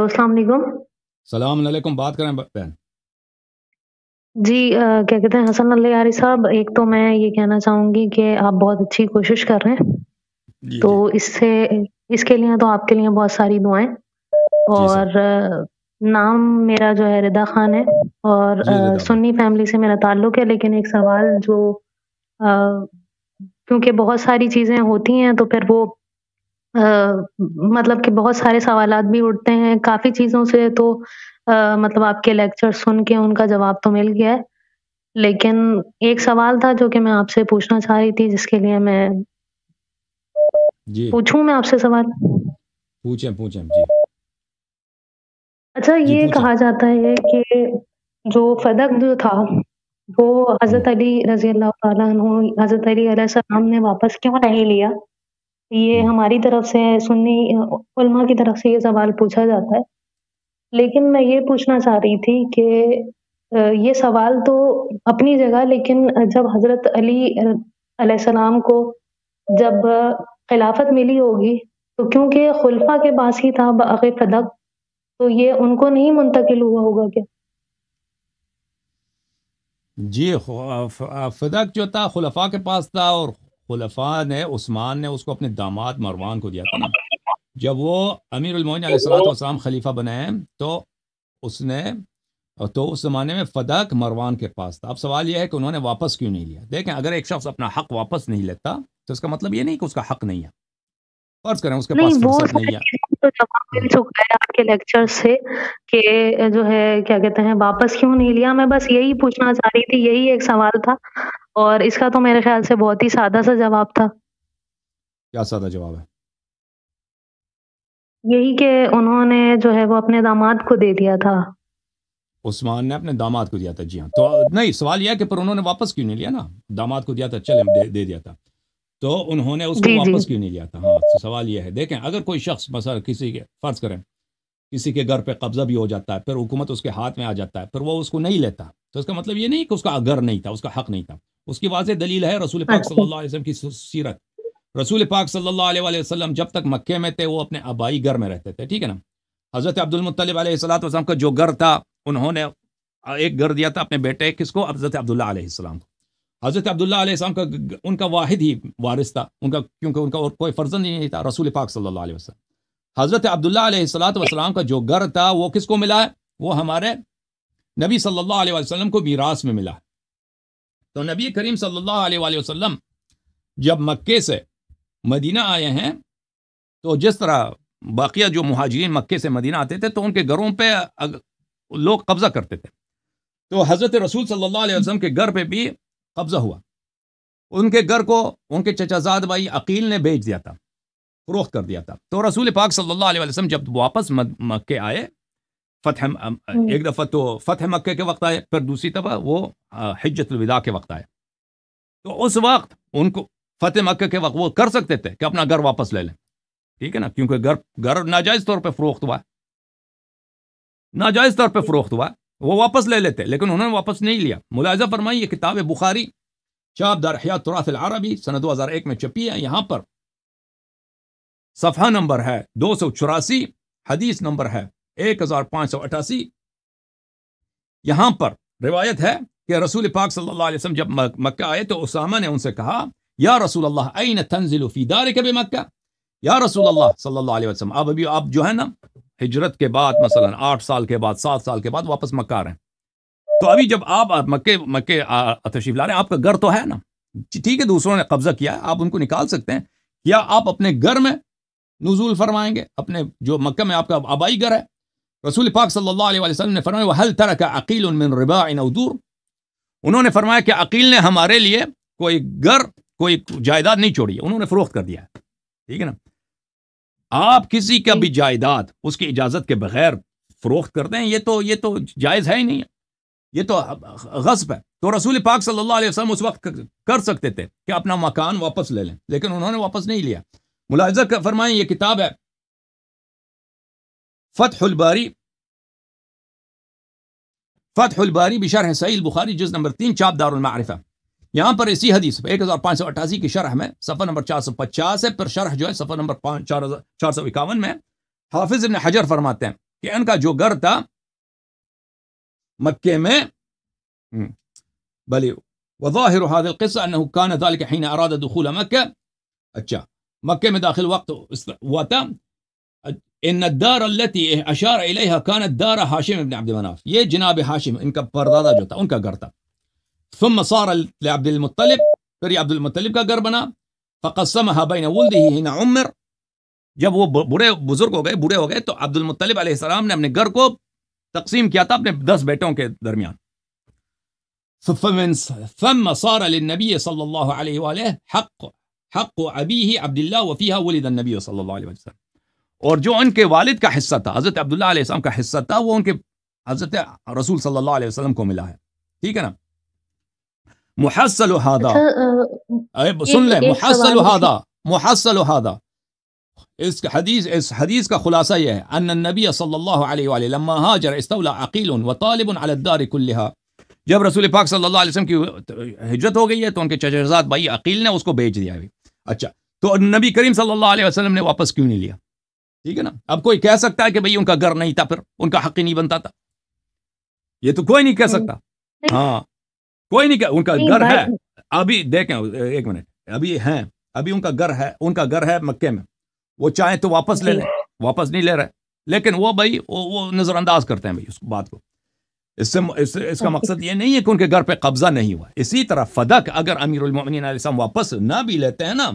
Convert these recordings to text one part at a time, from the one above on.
सलाम सलामकुम बात करें बहन जी आ, क्या कहते हैं हसन अल्लाहारी साहब एक तो मैं ये कहना चाहूंगी कि आप बहुत अच्छी कोशिश कर रहे हैं जी, तो जी। इससे इसके लिए तो आपके लिए बहुत सारी दुआएं और नाम मेरा जो है रिदा खान है और आ, सुन्नी फैमिली से मेरा ताल्लुक है लेकिन एक सवाल जो क्योंकि बहुत सारी चीजें होती हैं तो फिर वो मतलब कि बहुत सारे सवाल भी उठते हैं काफी चीजों से तो आ, मतलब आपके लेक्चर सुन के उनका जवाब तो मिल गया है लेकिन एक सवाल था जो कि मैं आपसे पूछना चाह रही थी जिसके लिए मैं जी पूछूं मैं आपसे सवाल पूछें पूछें जी अच्छा ये कहा जाता है कि जो फदक जो था वो हजरत अली रजी अल्लाह हजरत अली सलाम ने वापस क्यों नहीं लिया ये हम्म। हमारी तरफ से सुन्नी उलमा की तरफ से ये सवाल पूछा जाता है लेकिन मैं ये पूछना चाह रही थी कि ये सवाल तो अपनी जगह लेकिन जब हजरत अली सलाम को जब खिलाफत मिली होगी तो क्योंकि खुलफा के पास ही था बागे फदक तो ये उनको नहीं मुंतकिल हुआ होगा क्या जी फदक जो था खुलफा के पास था और खुलफा ने उस्मान ने उसको अपने दामाद मरवान को दिया था जब वो अमीर सलाम खलीफा बनाए तो उसने तो उस ज़माने में फदक मरवान के पास था अब सवाल यह है कि उन्होंने वापस क्यों नहीं लिया देखें अगर एक शख्स अपना हक वापस नहीं लेता तो इसका मतलब ये नहीं कि उसका हक नहीं है फर्ज करें उसके पास फुर्सत नहीं है आपके लेक्चर से के जो है क्या कहते हैं वापस क्यों नहीं लिया मैं बस यही पूछना चाह रही थी यही एक सवाल था और इसका तो मेरे ख्याल से बहुत ही सादा सा जवाब था क्या सादा जवाब है यही कि उन्होंने जो है वो अपने दामाद को दे दिया था उस्मान ने अपने दामाद को दिया था जी हाँ तो नहीं सवाल यह कि पर उन्होंने वापस क्यों नहीं लिया ना दामाद को दिया था चले दे, दे दिया था तो उन्होंने उसको जी, वापस जी. क्यों नहीं लिया था हाँ तो सवाल यह है देखें अगर कोई शख्स मसला किसी के फर्ज करें किसी के घर पे कब्जा भी हो जाता है फिर हुकूमत उसके हाथ में आ जाता है फिर वो उसको नहीं लेता तो इसका मतलब ये नहीं कि उसका घर नहीं था उसका हक नहीं था उसकी वाज दलील है रसूल पाक अच्छा। सल्लल्लाहु अलैहि वसल्लम की सीरत रसूल पाक सल्लल्लाहु अलैहि वसल्लम जब तक मक्के में थे वो अपने आबाई घर में रहते थे ठीक है ना हज़रत अब्दुलमतलब सलाम का जो घर था उन्होंने एक घर दिया था अपने बेटे किसको हज़रत अब्दुल्लाम को हज़रत अब्दुल्लाम का उनका वाहिद ही वारिस था उनका क्योंकि उनका और कोई फर्जन ही नहीं था रसूल पाक सल्ला वसलम हज़रत अब्दुल्ला का जो घर था वो किसको मिला है वो हमारे नबी सल्ला वसलम को मीरास में मिला है तो नबी करीम सल्लल्लाहु अलैहि वसल्लम जब मक्के से मदीना आए हैं तो जिस तरह बाकिया जो महाजरीन मक्के से मदीना आते थे तो उनके घरों पे लोग कब्ज़ा करते थे तो हज़रत रसूल सल्लल्लाहु अलैहि वसल्लम के घर पे भी कब्ज़ा हुआ उनके घर को उनके चचाजाद भाई अकील ने बेच दिया था फरोख्त कर दिया था तो रसूल पाक सल्लल्लाहु अलैहि वसल्लम जब वापस मक्के आए फतह हम्म। एक दफ़ा तो फतह मक्के के वक्त आए फिर दूसरी दफ़ा वो हजतलविदा के वक्त आए तो उस वक्त उनको फतेह मक्के के वक्त वो कर सकते थे कि अपना घर वापस ले लें ठीक है ना क्योंकि घर घर नाजायज़ तौर पर फरोख्त हुआ नाजायज़ तौर पर फरोख्त हुआ वो वापस ले लेते लेकिन उन्होंने वापस नहीं लिया मुलायजा फरमाई ये किताब बुखारी हयात दारहयात आरबी सन दो हज़ार एक में छपी है यहाँ पर सफ़ा नंबर है दो सौ चौरासी हदीस नंबर है एक हजार पांच सौ अठासी यहां पर रिवायत है कि रसूल पाक सल्लल्लाहु अलैहि वसल्लम जब मक्का आए तो उसामा ने उनसे कहा या रसूल अल्लाह अन तंजिल फी मक्का या रसूल अल्लाह सल्लल्लाहु अलैहि वसल्लम अब अभी आप जो है ना हिजरत के बाद मसलन आठ साल के बाद सात साल के बाद वापस मक्का आ रहे हैं तो अभी जब आप मक्के मक्के तशरीफ ला रहे हैं आपका घर तो है ना ठीक है तो दूसरों ने कब्जा किया है आप उनको निकाल सकते हैं या आप अपने घर में नजूल फरमाएंगे अपने जो मक्का में आपका आबाई घर है रसूल पाक सल्लल्लाहु अलैहि वसल्लम ने फरमाया वहल तरक अकील मिन रिबा अव दूर उन्होंने फरमाया कि अकील ने हमारे लिए कोई घर कोई जायदाद नहीं छोड़ी है उन्होंने फरोख्त कर दिया है ठीक है ना आप किसी का भी जायदाद उसकी इजाज़त के बगैर फरोख्त करते हैं ये तो ये तो जायज़ है ही नहीं ये तो गस्ब है तो रसूल पाक सल्लल्लाहु अलैहि वसल्लम उस वक्त कर सकते थे कि अपना मकान वापस ले लें लेकिन उन्होंने वापस नहीं लिया मुलाजा फरमाएं ये किताब है फ़तहुल बारी فتح الباري بشرح صحیح البخاري جزء نمبر تین چاپ دار المعرفه یہاں پر اسی حدیث 1588 کی شرح میں صفحہ نمبر 450 ہے پر شرح جو ہے صفحہ نمبر 451 میں حافظ ابن حجر فرماتے ہیں کہ ان کا جو گھر تھا مکہ میں بلی وظاہر هذا القصہ انہو کان ذلك حين اراد دخول مکہ اچھا مکہ میں داخل وقت ان الدار التي اشار اليها كانت دار هاشم بن عبد مناف يا جناب هاشم انك فرضادا جوتا انك قرطا ثم صار لعبد المطلب فري عبد المطلب كقربنا فقسمها بين ولده هنا عمر جب بوري بزرگو گئے بوري ہو گئے تو عبد المطلب عليه السلام نے اپنے گھر کو تقسیم کیا تھا اپنے 10 بیٹوں کے درمیان ثم صار للنبي صلى الله عليه واله حق حق ابيه عبد الله وفيها ولد النبي صلى الله عليه وسلم और जो उनके वालिद का हिस्सा था हज़रत अब्दुल्ला का हिस्सा था वो उनके हज़रत रसूल सल्लल्लाहु अलैहि वसल्लम को मिला है ठीक है ना मुहसल अच्छा, सुन ले मुहसल मुहसल इस हदीस इस हदीस का खुलासा यह है अन नबी सल्लल्लाहु हाजर अकील व जब रसूल पाक सल्लल्लाहु अलैहि वसल्लम की हिजरत हो गई है तो उनके चचरजात भाई अकील ने उसको भेज दिया अभी अच्छा तो नबी करीम सल्लल्लाहु अलैहि वसल्लम ने वापस क्यों नहीं लिया ठीक है ना अब कोई कह सकता है कि भाई उनका घर नहीं था फिर उनका हक ही नहीं बनता था ये तो कोई नहीं कह सकता हाँ कोई नहीं कह उनका घर है अभी देखें एक मिनट अभी हैं अभी उनका घर है उनका घर है मक्के में वो चाहे तो वापस ले लें वापस नहीं ले रहे लेकिन वो भाई वो, वो नज़रअंदाज करते हैं भाई उस बात को इससे इस, इसका अच्छा। मकसद ये नहीं है कि उनके घर पे कब्जा नहीं हुआ इसी तरह फदक अगर अमीर वापस ना भी लेते हैं ना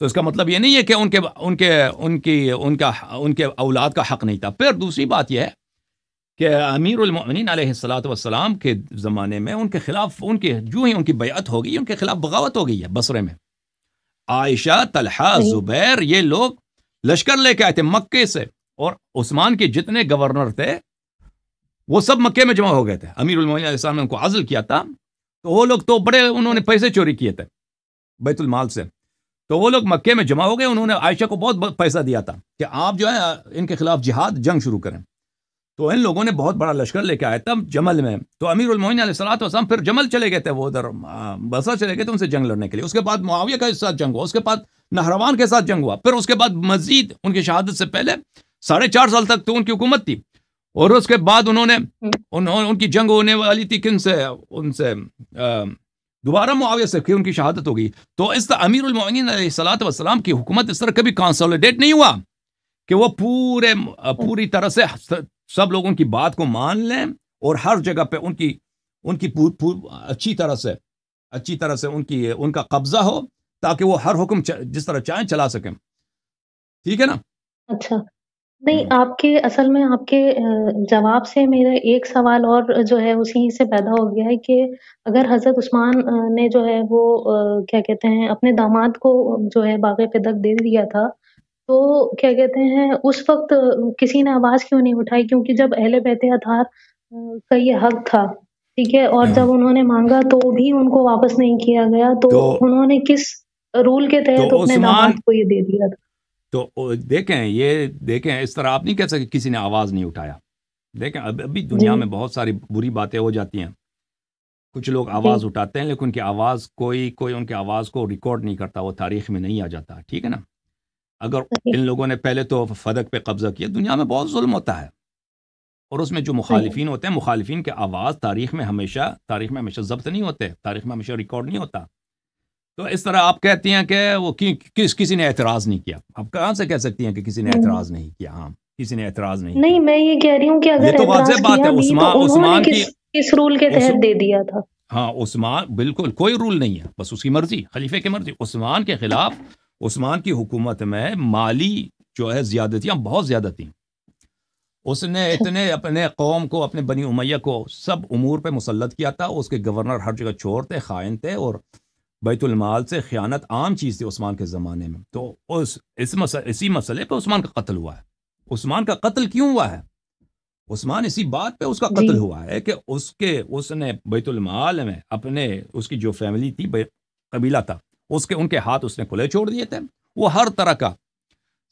तो इसका मतलब ये नहीं है कि उनके उनके उनकी उनका उनके औलाद का हक़ नहीं था फिर दूसरी बात यह है कि अमीरमिन सलाम के ज़माने में उनके ख़िलाफ़ उनके जो ही उनकी बैत हो गई उनके ख़िलाफ़ बगावत हो गई है बसरे में आयशा तलहा ज़ुबैर ये लोग लश्कर लेके आए थे मक्के से और उस्मान के जितने गवर्नर थे वो सब मक्के में जमा हो गए थे अमीरमिन ने उनको आज़ल किया था तो वो लोग तो बड़े उन्होंने पैसे चोरी किए थे बैतुलमाल से तो वो लोग मक्के में जमा हो गए उन्होंने आयशा को बहुत पैसा दिया था कि आप जो है इनके खिलाफ जिहाद जंग शुरू करें तो इन लोगों ने बहुत बड़ा लश्कर लेके आया था जमल में तो अमीर उलमोहिन फिर जमल चले गए थे वो उधर बसा चले गए थे उनसे जंग लड़ने के लिए उसके बाद मुआविया के साथ जंग हुआ उसके बाद नहरवान के साथ जंग हुआ फिर उसके बाद मजीद उनकी शहादत से पहले साढ़े चार साल तक तो उनकी हुकूमत थी और उसके बाद उन्होंने हम्म। उन्होंने उनकी जंग होने वाली थी किन से उनसे दोबारा मुआविया से फिर उनकी शहादत हो गई तो इस अमीर वसलाम की हुकूमत इस तरह कभी कंसोलिडेट नहीं हुआ कि वो पूरे पूरी तरह से सब लोगों की बात को मान लें और हर जगह पे उनकी उनकी पूर, पूर, अच्छी तरह से अच्छी तरह से उनकी उनका कब्जा हो ताकि वो हर हुक्म जिस तरह चाहें चला सकें ठीक है ना अच्छा नहीं, हम्म। आपके असल में आपके जवाब से मेरा एक सवाल और जो है उसी से पैदा हो गया है कि अगर हज़रत उस्मान ने जो है वो क्या कहते हैं अपने दामाद को जो है बाग़ पे दे दिया था, तो क्या कहते हैं उस वक़्त किसी ने आवाज़ क्यों नहीं उठाई? क्योंकि जब अहले बहते आधार का ये हक़ था, ठीक है? और जब हम्म। उन्होंने मांगा तो भी उनको वापस नहीं किया गया, तो तो उन्होंने किस रूल के तो तहत अपने दामाद को ये दे दिया था? तो देखें ये देखें इस तरह आप नहीं कह सकते किसी ने आवाज़ नहीं उठाया देखें अब अभी दुनिया में बहुत सारी बुरी बातें हो जाती हैं कुछ लोग आवाज़ उठाते हैं लेकिन उनकी आवाज़ कोई कोई उनकी आवाज़ को रिकॉर्ड नहीं करता वो तारीख में नहीं आ जाता ठीक है ना अगर इन लोगों ने पहले तो फदक पे कब्ज़ा किया दुनिया में बहुत जुल्म होता है और उसमें जो मुखालिफिन होते हैं मुखालिफिन के आवाज़ तारीख में हमेशा तारीख में हमेशा जब्त नहीं होते तारीख में हमेशा रिकॉर्ड नहीं होता तो इस तरह आप कहती हैं कि वो कि, कि, किस किसी ने एतराज़ नहीं किया आप कहां से कह सकती हैं कि किसी ने एतराज नहीं किया हाँ किसी ने एतराज नहीं नहीं मैं ये कह रही हूँ कि अगर ये तो वाजह बात है तो उस्मान तो उस्मान की किस रूल के तहत दे दिया था हाँ उस्मान बिल्कुल कोई रूल नहीं है बस उसकी मर्जी खलीफे की मर्जी उस्मान के खिलाफ उस्मान की हुकूमत में माली जो है ज्यादतियाँ बहुत ज़्यादा थी उसने अच्छा। इतने अपने कौम को अपने बनी उमैया को सब उमूर पे मुसलत किया था उसके गवर्नर हर जगह छोड़ते खाइन थे और बैतुलमाल से ख्यात आम चीज़ थी उस्मान के ज़माने में तो उस इस मसल, इसी मसले पर उस्मान का कत्ल हुआ है उस्मान का कत्ल क्यों हुआ है उस्मान इसी बात पे उसका कत्ल हुआ है कि उसके उसने बैतुलमाल में अपने उसकी जो फैमिली थी कबीला था उसके उनके हाथ उसने खुले छोड़ दिए थे वो हर तरह का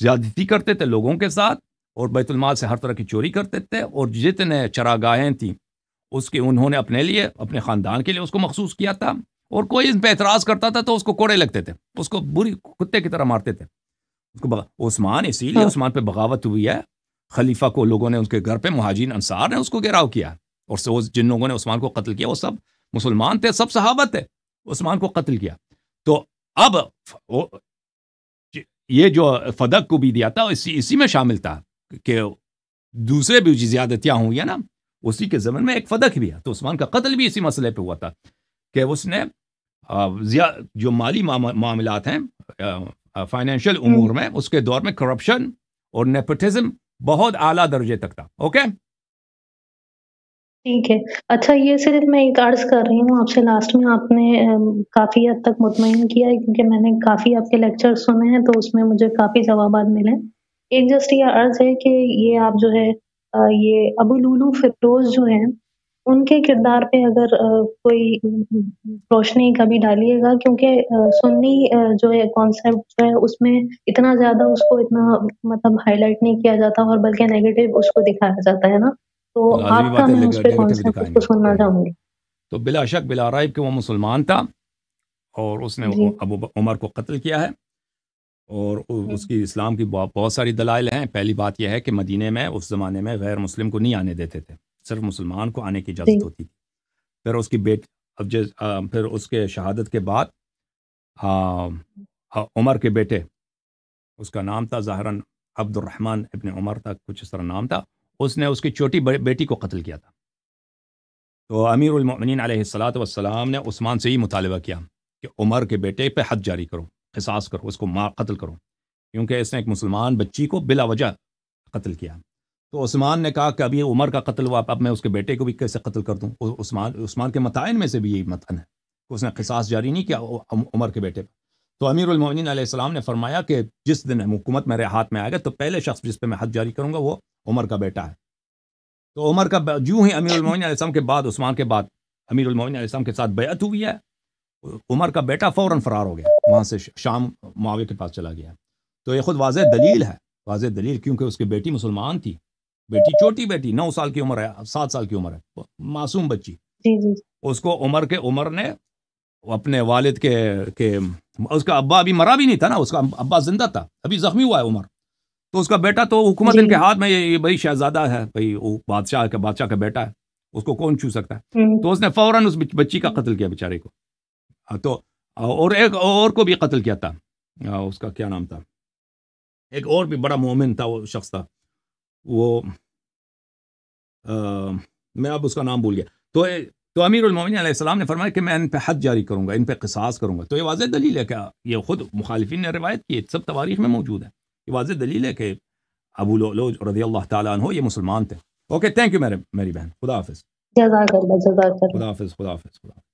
ज्यादती करते थे लोगों के साथ और बैतुलमाल से हर तरह की चोरी करते थे और जितने चरागाहें थीं उसके उन्होंने अपने लिए अपने ख़ानदान के लिए उसको मखसूस किया था और कोई इन पर एतराज करता था तो उसको कोड़े लगते थे उसको बुरी कुत्ते की तरह मारते थे उसको उस्मान इसीलिए हाँ। उस्मान पे बगावत हुई है खलीफा को लोगों ने उसके घर पे महाजीन अंसार ने उसको घेराव किया और सो जिन लोगों ने उस्मान को कत्ल किया वो सब मुसलमान थे सब सहाबत थे उस्मान को कत्ल किया तो अब ये जो फदक को भी दिया था इसी इसी में शामिल था कि दूसरे भी ज्यादतियाँ हुई है ना उसी के जमन में एक फदक भी है तो उस्मान का कत्ल भी इसी मसले पे हुआ था कि उसने जो माली मामला हैं फाइनेंशियल हम्म। उमूर में उसके दौर में करप्शन और नेपोटिज्म बहुत आला दर्जे तक था ओके ठीक है अच्छा ये सिर्फ मैं एक अर्ज कर रही हूँ आपसे लास्ट में आपने काफ़ी हद तक मुतमिन किया है क्योंकि मैंने काफ़ी आपके लेक्चर सुने हैं तो उसमें मुझे काफ़ी जवाब मिले एक जस्ट ये अर्ज है कि ये आप जो है ये अबू लूलू फिरोज जो है उनके किरदार पे अगर कोई रोशनी कभी डालिएगा क्योंकि सुन्नी जो है कॉन्सेप्ट जो है उसमें इतना ज़्यादा उसको इतना मतलब हाईलाइट नहीं किया जाता और बल्कि नेगेटिव उसको दिखाया जाता है ना तो, तो आपका मैं उस पर कॉन्सेप्ट सुनना चाहूंगी तो बिला शक बिला राइब वो मुसलमान था और उसने अबू उमर को कत्ल किया है और उसकी इस्लाम की बहुत सारी दलाइल हैं पहली बात यह है कि मदीने में उस ज़माने में गैर मुस्लिम को नहीं आने देते थे सिर्फ मुसलमान को आने की इजाज़त होती थी फिर उसकी बेट अब जैस फिर उसके शहादत के बाद उमर के बेटे उसका नाम था ज़ाहरन अब्दुलरहमान इबन उमर था कुछ इस तरह नाम था उसने उसकी छोटी बेटी को कत्ल किया था तो अमीरमिन सलाम ने उस्मान से ही मुतालबा किया कि उमर के बेटे पे हद जारी करो एहसास करो उसको मार कत्ल करो क्योंकि इसने एक मुसलमान बच्ची को बिला वजह कत्ल किया तो उस्मान ने कहा कि अब ये उमर का कत्ल हुआ अब मैं उसके बेटे को भी कैसे कत्ल कर दूँ उस्मान उस्मान के मतायन में से भी यही मतन है उसने खिसास जारी नहीं किया उमर के बेटे पर तो अमीरमिन आसमाम ने फरमाया कि जिस दिन हुकूमत मेरे हाथ में आएगा तो पहले शख्स जिस पर मैं हद जारी करूँगा वो उमर का बेटा है तो उमर का जूँ ही अमीरमिन आसम के बाद उस्मान के बाद अमीरमिन आसम के साथ बैत हुई है उमर का बेटा फ़ौर फ़रार हो गया वहाँ से शाम मुआवे के पास चला गया तो ये खुद वाज दलील है वाज दलील क्योंकि उसकी बेटी मुसलमान थी बेटी छोटी बेटी नौ साल की उम्र है सात साल की उम्र है मासूम बच्ची उसको उमर के उमर ने अपने वालिद के के उसका अब्बा अभी मरा भी नहीं था ना उसका अब्बा जिंदा था अभी जख्मी हुआ है उमर तो उसका बेटा तो हुकूमत इनके हाथ में ये भाई शहजादा है भाई वो बादशाह का बादशाह का बेटा है उसको कौन छू सकता है हम्म। तो उसने फौरन उस बच्ची का कत्ल किया बेचारे को तो और एक और को भी कत्ल किया था उसका क्या नाम था एक और भी बड़ा मोमिन था वो शख्स था वो आ, मैं अब उसका नाम भूल गया तो तो अमीरमिन ने फरमाया कि मैं इन पर हद जारी करूँगा इन पर कसास करूँगा तो ये वाज दलील है क्या ये ख़ुद मुखालफी ने रिवायत की सब तवारीख में मौजूद है ये वाज दलील है कि अबू लोज रदी अल्लाह हो ये मुसलमान थे ओके थैंक यू मेरे मेरी बहन खुदा हाफिज़ खुदा हाफिज़ खुदा खुदा